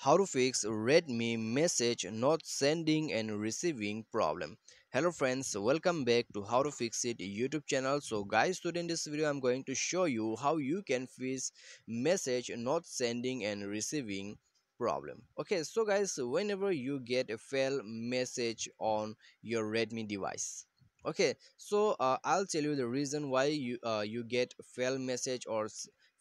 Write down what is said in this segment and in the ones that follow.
how to fix redmi message not sending and receiving problem hello friends welcome back to how to fix it youtube channel so guys today in this video i'm going to show you how you can fix message not sending and receiving problem okay so guys whenever you get a fail message on your redmi device okay so uh, i'll tell you the reason why you uh, you get fail message or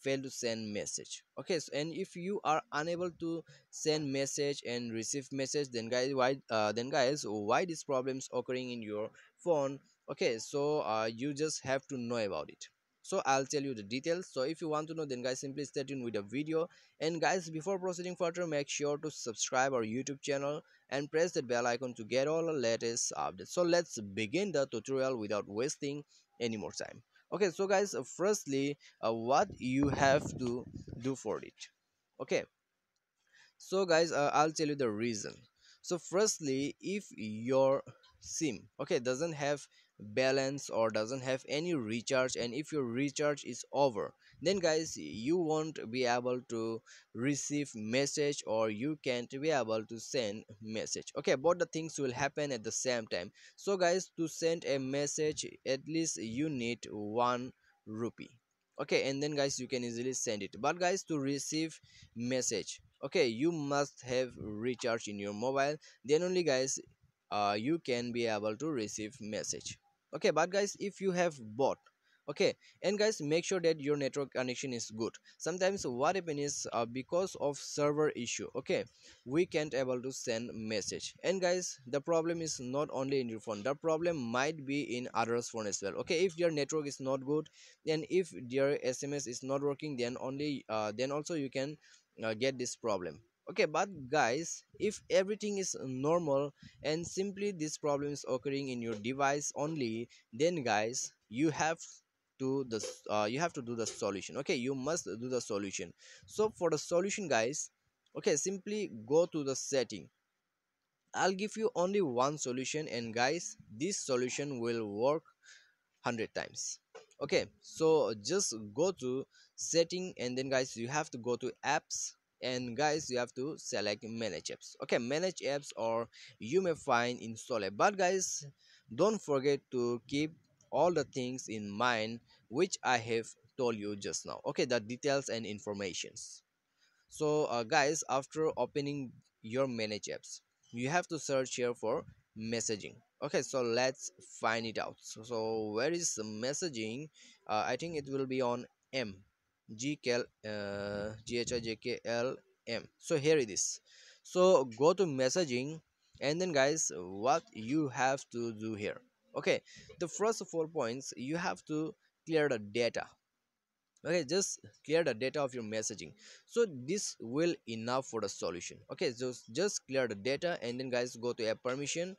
fail to send message okay so, and if you are unable to send message and receive message then guys why uh, then guys why this problems occurring in your phone okay so uh, you just have to know about it so i'll tell you the details so if you want to know then guys simply stay tuned with the video and guys before proceeding further make sure to subscribe our youtube channel and press the bell icon to get all the latest updates so let's begin the tutorial without wasting any more time okay so guys uh, firstly uh, what you have to do for it okay so guys uh, i'll tell you the reason so firstly if your sim okay doesn't have balance or doesn't have any recharge and if your recharge is over then guys you won't be able to receive message or you can't be able to send message okay both the things will happen at the same time so guys to send a message at least you need one rupee okay and then guys you can easily send it but guys to receive message okay you must have recharge in your mobile then only guys uh, you can be able to receive message okay but guys if you have bought okay and guys make sure that your network connection is good sometimes what happen is uh, because of server issue okay we can't able to send message and guys the problem is not only in your phone the problem might be in others phone as well okay if your network is not good then if your sms is not working then only uh, then also you can uh, get this problem okay but guys if everything is normal and simply this problem is occurring in your device only then guys you have to the uh, you have to do the solution okay you must do the solution so for the solution guys okay simply go to the setting i'll give you only one solution and guys this solution will work 100 times okay so just go to setting and then guys you have to go to apps and guys you have to select manage apps okay manage apps or you may find install it but guys don't forget to keep all the things in mind which i have told you just now okay the details and informations so uh, guys after opening your manage apps you have to search here for messaging okay so let's find it out so, so where is the messaging uh, i think it will be on m gcal uh, ghijklm so here it is so go to messaging and then guys what you have to do here okay the first four points you have to clear the data okay just clear the data of your messaging so this will enough for the solution okay so just clear the data and then guys go to app permission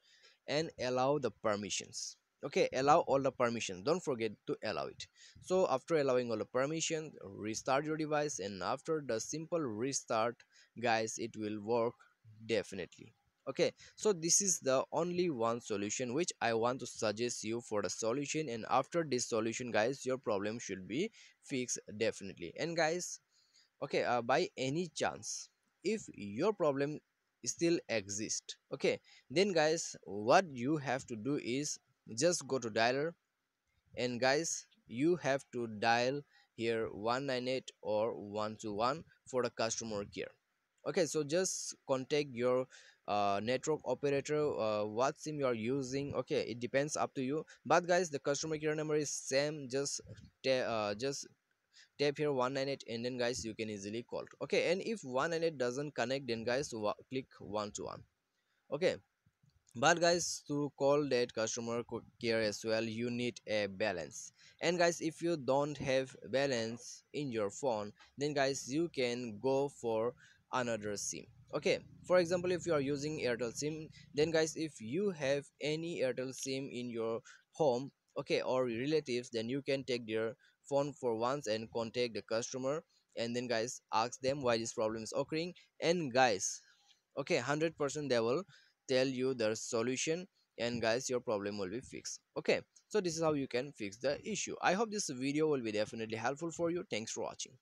and allow the permissions okay allow all the permission don't forget to allow it so after allowing all the permission restart your device and after the simple restart guys it will work definitely okay so this is the only one solution which i want to suggest you for the solution and after this solution guys your problem should be fixed definitely and guys okay uh, by any chance if your problem still exist okay then guys what you have to do is just go to dialer and guys you have to dial here 198 or 121 for the customer care okay so just contact your uh, network operator uh, what sim you are using okay it depends up to you but guys the customer care number is same just uh, just tap here 198 and then guys you can easily call okay and if 198 doesn't connect then guys click one two one. okay but guys to call that customer care as well you need a balance and guys if you don't have balance in your phone then guys you can go for another sim okay for example if you are using airtel sim then guys if you have any airtel sim in your home okay or relatives then you can take their phone for once and contact the customer and then guys ask them why this problem is occurring and guys okay 100% they will tell you the solution and guys your problem will be fixed okay so this is how you can fix the issue i hope this video will be definitely helpful for you thanks for watching